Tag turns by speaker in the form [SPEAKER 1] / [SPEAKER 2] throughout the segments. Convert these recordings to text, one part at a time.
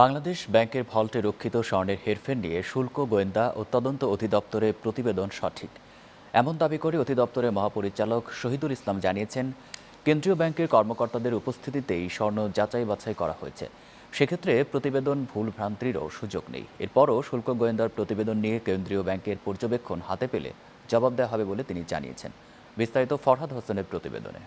[SPEAKER 1] বাংলাদেশ ব্যাংকের ভল্টে রক্ষিত স্বর্ণের হেরফের নিয়ে শুল্ক গোয়েন্দা ও তদন্ত অধিদপ্তরের প্রতিবেদন সঠিক এমন দাবি করে অধিদপ্তরের মহাপরিচালক শহীদুল ইসলাম জানিয়েছেন কেন্দ্রীয় ব্যাংকের কর্মকর্তাদের উপস্থিতিতেই স্বর্ণ যাচাই বাছাই করা হয়েছে সেক্ষেত্রে প্রতিবেদন ভুল ভ্রান্তিরও সুযোগ নেই এরপরও শুল্ক গোয়েন্দার প্রতিবেদন নিয়ে কেন্দ্রীয় ব্যাংকের পর্যবেক্ষণ হাতে পেলে জবাব দেওয়া হবে বলে তিনি জানিয়েছেন বিস্তারিত ফরহাদ হোসেনের প্রতিবেদনে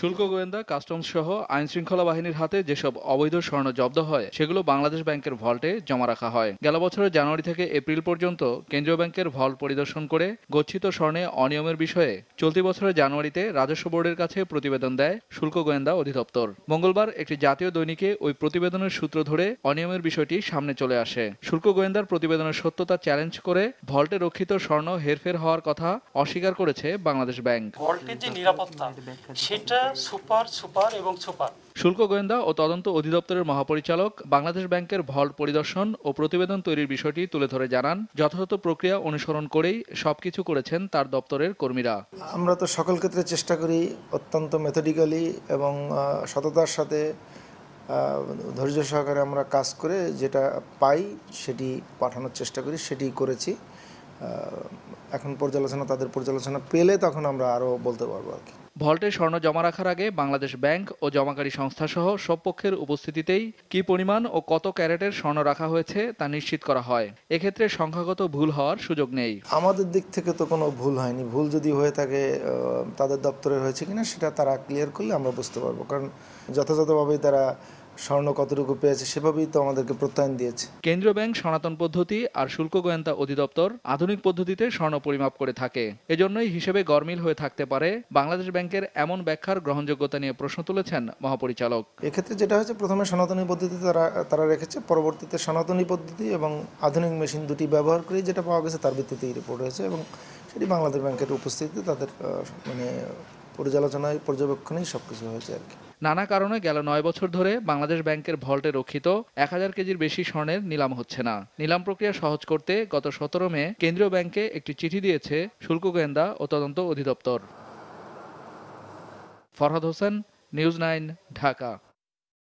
[SPEAKER 2] শুল্ক গোয়েন্দা কাস্টমস সহ আইন শৃঙ্খলা বাহিনীর হাতে যেসব অবৈধ স্বর্ণ জব্দ হয় সেগুলো বাংলাদেশ ব্যাংকের ভল্টে জমা রাখা হয় গেল বছরের জানুয়ারি থেকে এপ্রিল পর্যন্ত কেন্দ্রীয় ব্যাংকের ভল্ট পরিদর্শন করে গচ্ছিত স্বর্ণে অনিয়মের বিষয়ে চলতি বছরের জানুয়ারিতে রাজস্ব বোর্ডের কাছে প্রতিবেদন দেয় শুল্ক গোয়েন্দা অধিদপ্তর মঙ্গলবার একটি জাতীয় দৈনিকে ওই প্রতিবেদনের সূত্র ধরে অনিয়মের বিষয়টি সামনে চলে আসে শুল্ক গোয়েন্দার প্রতিবেদনের সত্যতা চ্যালেঞ্জ করে ভল্টে রক্ষিত স্বর্ণ হেরফের হওয়ার কথা অস্বীকার করেছে বাংলাদেশ ব্যাংক
[SPEAKER 1] ভল্টের যে নিরাপত্তা সেটা সুপার সুপার এবং সুপার
[SPEAKER 2] শুল্ক গোয়েন্দা ও তদন্ত অধিদপ্তরের মহাপরিচালক বাংলাদেশ ব্যাংকের ভল্ট পরিদর্শন ও প্রতিবেদন তৈরির বিষয়টি তুলে ধরে জানান যথাযথ প্রক্রিয়া অনুসরণ করেই সবকিছু করেছেন তার দপ্তরের কর্মীরা
[SPEAKER 3] আমরা তো সকল ক্ষেত্রে চেষ্টা করি অত্যন্ত মেথডিক্যালি এবং সততার সাথে ধৈর্য সহকারে আমরা কাজ করে যেটা পাই সেটি পাঠানোর চেষ্টা করি সেটি করেছি এখন পর্যালোচনা তাদের পর্যালোচনা পেলে তখন আমরা আরও বলতে পারবো আর কি
[SPEAKER 2] ভল্টে স্বর্ণ জমা রাখার আগে বাংলাদেশ ব্যাংক ও জমাকারী সহ সব পক্ষের উপস্থিতিতেই কি পরিমাণ ও কত ক্যারেটের স্বর্ণ রাখা হয়েছে তা নিশ্চিত করা হয় এক্ষেত্রে সংখ্যাগত ভুল হওয়ার সুযোগ নেই
[SPEAKER 3] আমাদের দিক থেকে তো কোনো ভুল হয়নি ভুল যদি হয়ে থাকে তাদের দপ্তরে হয়েছে কিনা সেটা তারা ক্লিয়ার করলে আমরা বুঝতে পারবো কারণ যথাযথভাবেই তারা স্বর্ণ কতটুকু পেয়েছে সেভাবেই তো আমাদেরকে প্রত্যয়ন দিয়েছে
[SPEAKER 2] কেন্দ্রীয় ব্যাংক সনাতন পদ্ধতি আর শুল্ক গোয়েন্দা অধিদপ্তর আধুনিক পদ্ধতিতে স্বর্ণ পরিমাপ করে থাকে এজন্যই হিসেবে গরমিল হয়ে থাকতে পারে বাংলাদেশ ব্যাংকের এমন ব্যাখ্যার গ্রহণযোগ্যতা নিয়ে প্রশ্ন তুলেছেন মহাপরিচালক এক্ষেত্রে যেটা হয়েছে
[SPEAKER 3] প্রথমে সনাতনী পদ্ধতি তারা তারা রেখেছে পরবর্তীতে সনাতনী পদ্ধতি এবং আধুনিক মেশিন দুটি ব্যবহার করে যেটা পাওয়া গেছে তার ভিত্তিতেই রিপোর্ট হয়েছে এবং সেটি বাংলাদেশ ব্যাংকের উপস্থিতিতে তাদের মানে পর্যালোচনায় পর্যবেক্ষণেই সবকিছু হয়েছে আর কি
[SPEAKER 2] নানা কারণে গেল নয় বছর ধরে বাংলাদেশ ব্যাংকের ভল্টে রক্ষিত এক হাজার কেজির বেশি স্বর্ণের নিলাম হচ্ছে না নিলাম প্রক্রিয়া সহজ করতে গত সতেরো মে কেন্দ্রীয় ব্যাংকে একটি চিঠি দিয়েছে শুল্ক গোয়েন্দা ও তদন্ত অধিদপ্তর ফরহাদ হোসেন নিউজ নাইন ঢাকা